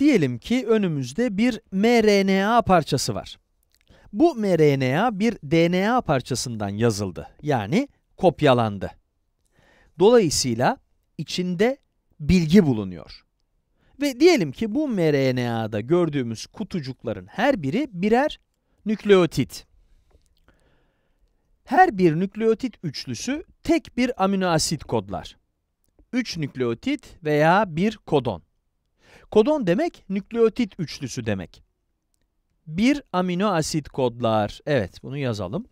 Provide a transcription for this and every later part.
Diyelim ki önümüzde bir mRNA parçası var. Bu mRNA bir DNA parçasından yazıldı. Yani kopyalandı. Dolayısıyla içinde bilgi bulunuyor. Ve diyelim ki bu mRNA'da gördüğümüz kutucukların her biri birer nükleotit. Her bir nükleotit üçlüsü tek bir amino asit kodlar. 3 nükleotit veya bir kodon. Kodon demek nükleotit üçlüsü demek. Bir amino asit kodlar. Evet bunu yazalım.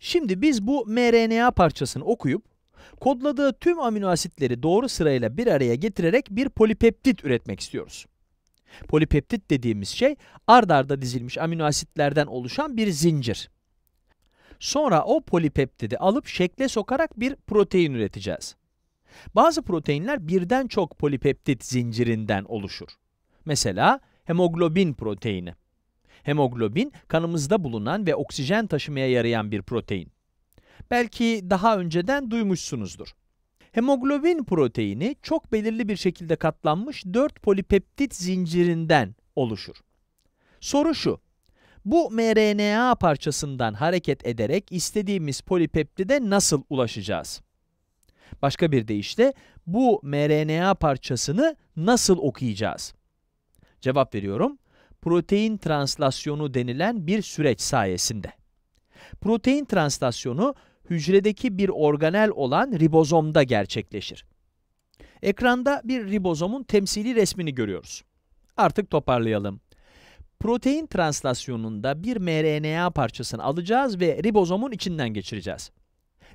Şimdi biz bu mRNA parçasını okuyup kodladığı tüm amino asitleri doğru sırayla bir araya getirerek bir polipeptit üretmek istiyoruz. Polipeptit dediğimiz şey ard arda dizilmiş amino asitlerden oluşan bir zincir. Sonra o polipeptidi alıp şekle sokarak bir protein üreteceğiz. Bazı proteinler birden çok polipeptit zincirinden oluşur. Mesela hemoglobin proteini. Hemoglobin kanımızda bulunan ve oksijen taşımaya yarayan bir protein. Belki daha önceden duymuşsunuzdur. Hemoglobin proteini çok belirli bir şekilde katlanmış 4 polipeptit zincirinden oluşur. Soru şu, bu mRNA parçasından hareket ederek istediğimiz polipeptide nasıl ulaşacağız? Başka bir deyişle bu mRNA parçasını nasıl okuyacağız? Cevap veriyorum. Protein translasyonu denilen bir süreç sayesinde. Protein translasyonu hücredeki bir organel olan ribozomda gerçekleşir. Ekranda bir ribozomun temsili resmini görüyoruz. Artık toparlayalım. Protein translasyonunda bir mRNA parçasını alacağız ve ribozomun içinden geçireceğiz.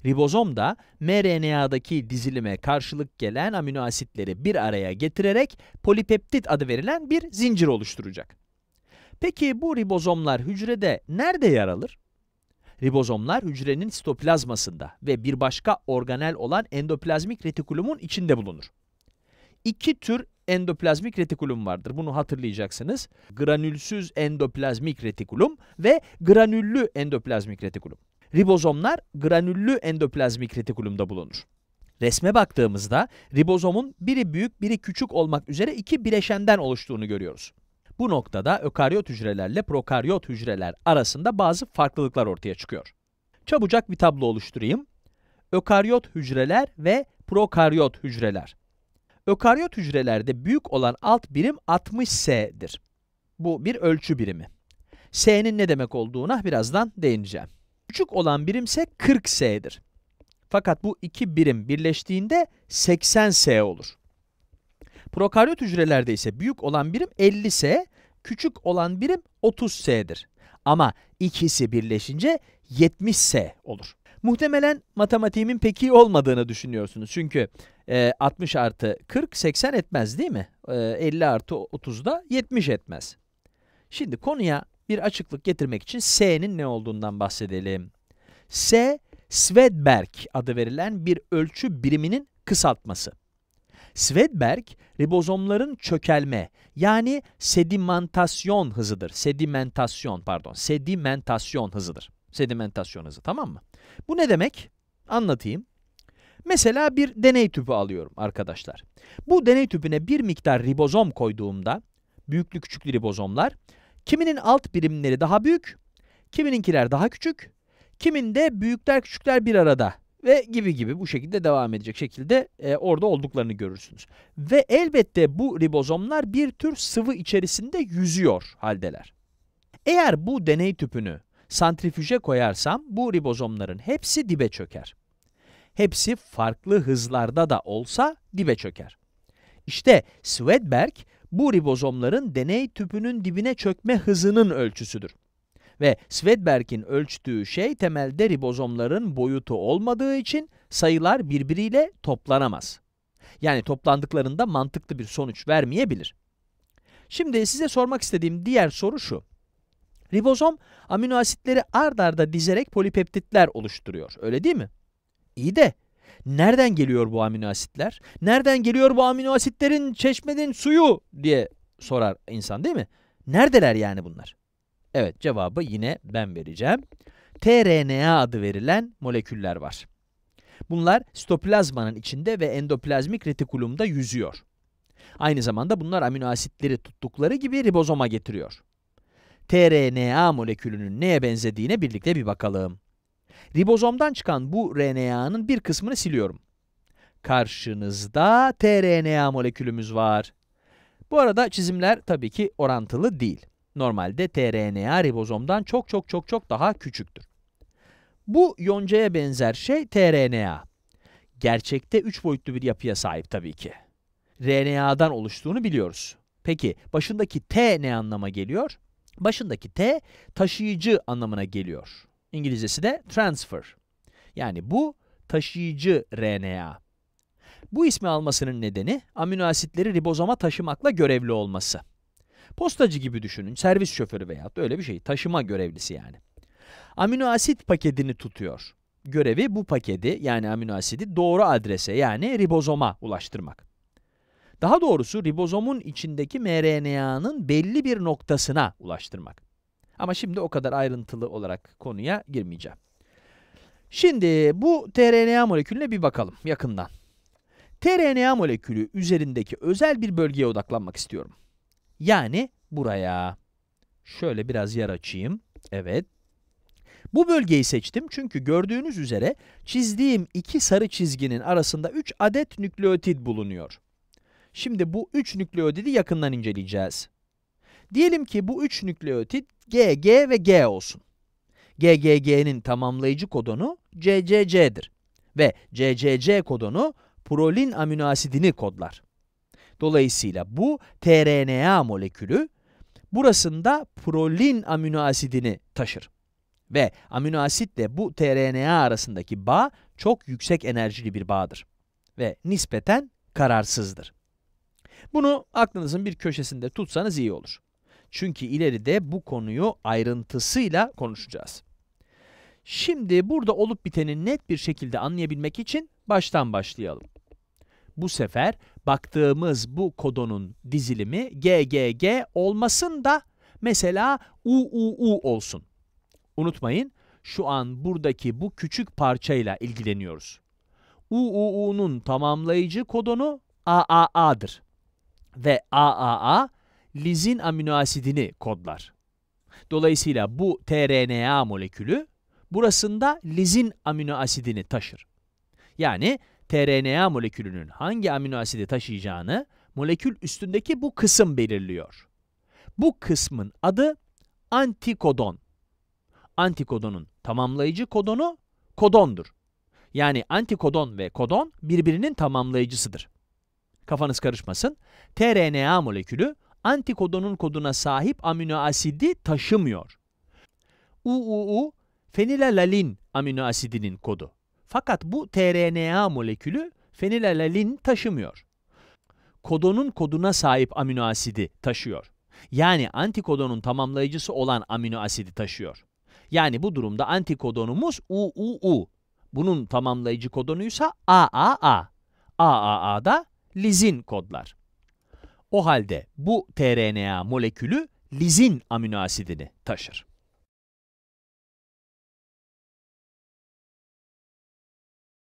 Ribozom da mRNA'daki dizilime karşılık gelen amino asitleri bir araya getirerek polipeptit adı verilen bir zincir oluşturacak. Peki bu ribozomlar hücrede nerede yer alır? Ribozomlar hücrenin sitoplazmasında ve bir başka organel olan endoplazmik retikulumun içinde bulunur. İki tür endoplazmik retikulum vardır. Bunu hatırlayacaksınız. Granülsüz endoplazmik retikulum ve granüllü endoplazmik retikulum. Ribozomlar granüllü endoplazmik retikulumda bulunur. Resme baktığımızda ribozomun biri büyük biri küçük olmak üzere iki bileşenden oluştuğunu görüyoruz. Bu noktada ökaryot hücrelerle prokaryot hücreler arasında bazı farklılıklar ortaya çıkıyor. Çabucak bir tablo oluşturayım. Ökaryot hücreler ve prokaryot hücreler. Ökaryot hücrelerde büyük olan alt birim 60S'dir. Bu bir ölçü birimi. S'nin ne demek olduğuna birazdan değineceğim küçük olan birimse 40s'dir. Fakat bu iki birim birleştiğinde 80s olur. Prokaryot hücrelerde ise büyük olan birim 50s, küçük olan birim 30s'dir. Ama ikisi birleşince 70s olur. Muhtemelen matematiğimin pek iyi olmadığını düşünüyorsunuz. Çünkü e, 60 artı 40, 80 etmez değil mi? E, 50 artı 30 da 70 etmez. Şimdi konuya bir açıklık getirmek için S'nin ne olduğundan bahsedelim. S, Swedberg adı verilen bir ölçü biriminin kısaltması. Swedberg ribozomların çökelme yani sedimentasyon hızıdır. Sedimentasyon pardon, sedimentasyon hızıdır. Sedimentasyon hızı tamam mı? Bu ne demek? Anlatayım. Mesela bir deney tüpü alıyorum arkadaşlar. Bu deney tüpüne bir miktar ribozom koyduğumda, büyüklü küçüklü ribozomlar, Kiminin alt birimleri daha büyük, kimininkiler daha küçük, kiminde büyükler küçükler bir arada ve gibi gibi bu şekilde devam edecek şekilde e, orada olduklarını görürsünüz. Ve elbette bu ribozomlar bir tür sıvı içerisinde yüzüyor haldeler. Eğer bu deney tüpünü santrifüje koyarsam bu ribozomların hepsi dibe çöker. Hepsi farklı hızlarda da olsa dibe çöker. İşte Swedberg bu ribozomların deney tüpünün dibine çökme hızının ölçüsüdür. Ve Svedberg'in ölçtüğü şey temelde ribozomların boyutu olmadığı için sayılar birbiriyle toplanamaz. Yani toplandıklarında mantıklı bir sonuç vermeyebilir. Şimdi size sormak istediğim diğer soru şu. Ribozom amino asitleri ard arda dizerek polipeptitler oluşturuyor. Öyle değil mi? İyi de Nereden geliyor bu amino asitler? Nereden geliyor bu amino asitlerin çeşmenin suyu diye sorar insan değil mi? Neredeler yani bunlar? Evet cevabı yine ben vereceğim. tRNA adı verilen moleküller var. Bunlar sitoplazmanın içinde ve endoplazmik retikulumda yüzüyor. Aynı zamanda bunlar amino asitleri tuttukları gibi ribozoma getiriyor. tRNA molekülünün neye benzediğine birlikte bir bakalım. Ribozomdan çıkan bu RNA'nın bir kısmını siliyorum. Karşınızda tRNA molekülümüz var. Bu arada çizimler tabii ki orantılı değil. Normalde tRNA ribozomdan çok çok çok çok daha küçüktür. Bu yoncaya benzer şey tRNA. Gerçekte 3 boyutlu bir yapıya sahip tabii ki. RNA'dan oluştuğunu biliyoruz. Peki başındaki T ne anlama geliyor? Başındaki T taşıyıcı anlamına geliyor. İngilizcesi de transfer. Yani bu taşıyıcı RNA. Bu ismi almasının nedeni amino asitleri ribozoma taşımakla görevli olması. Postacı gibi düşünün, servis şoförü veya öyle bir şey, taşıma görevlisi yani. Amino asit paketini tutuyor. Görevi bu paketi yani amino asidi doğru adrese yani ribozoma ulaştırmak. Daha doğrusu ribozomun içindeki mRNA'nın belli bir noktasına ulaştırmak. Ama şimdi o kadar ayrıntılı olarak konuya girmeyeceğim. Şimdi bu tRNA molekülüne bir bakalım yakından. tRNA molekülü üzerindeki özel bir bölgeye odaklanmak istiyorum. Yani buraya. Şöyle biraz yer açayım. Evet. Bu bölgeyi seçtim çünkü gördüğünüz üzere çizdiğim iki sarı çizginin arasında 3 adet nükleotid bulunuyor. Şimdi bu 3 nükleotidi yakından inceleyeceğiz. Diyelim ki bu üç nükleotit G, G ve G olsun. GGG'nin tamamlayıcı kodonu CCC'dir ve CCC kodonu prolin aminoasidini kodlar. Dolayısıyla bu tRNA molekülü burasında prolin aminoasidini taşır. Ve aminoasitle bu tRNA arasındaki bağ çok yüksek enerjili bir bağdır ve nispeten kararsızdır. Bunu aklınızın bir köşesinde tutsanız iyi olur. Çünkü ileride bu konuyu ayrıntısıyla konuşacağız. Şimdi burada olup biteni net bir şekilde anlayabilmek için baştan başlayalım. Bu sefer baktığımız bu kodonun dizilimi GGG olmasın da mesela UUU olsun. Unutmayın şu an buradaki bu küçük parçayla ilgileniyoruz. UUU'nun tamamlayıcı kodonu AAA'dır. Ve AAA lizin amino asidini kodlar. Dolayısıyla bu tRNA molekülü burasında lizin amino asidini taşır. Yani tRNA molekülünün hangi amino asidi taşıyacağını molekül üstündeki bu kısım belirliyor. Bu kısmın adı antikodon. Antikodonun tamamlayıcı kodonu kodondur. Yani antikodon ve kodon birbirinin tamamlayıcısıdır. Kafanız karışmasın. tRNA molekülü antikodonun koduna sahip amino asidi taşımıyor. UUU fenilalalin amino asidinin kodu. Fakat bu tRNA molekülü fenilalalin taşımıyor. Kodonun koduna sahip amino asidi taşıyor. Yani antikodonun tamamlayıcısı olan amino asidi taşıyor. Yani bu durumda antikodonumuz UUU. Bunun tamamlayıcı kodonuysa AAA. AAA da lizin kodlar. O halde bu tRNA molekülü lizin amino asidini taşır.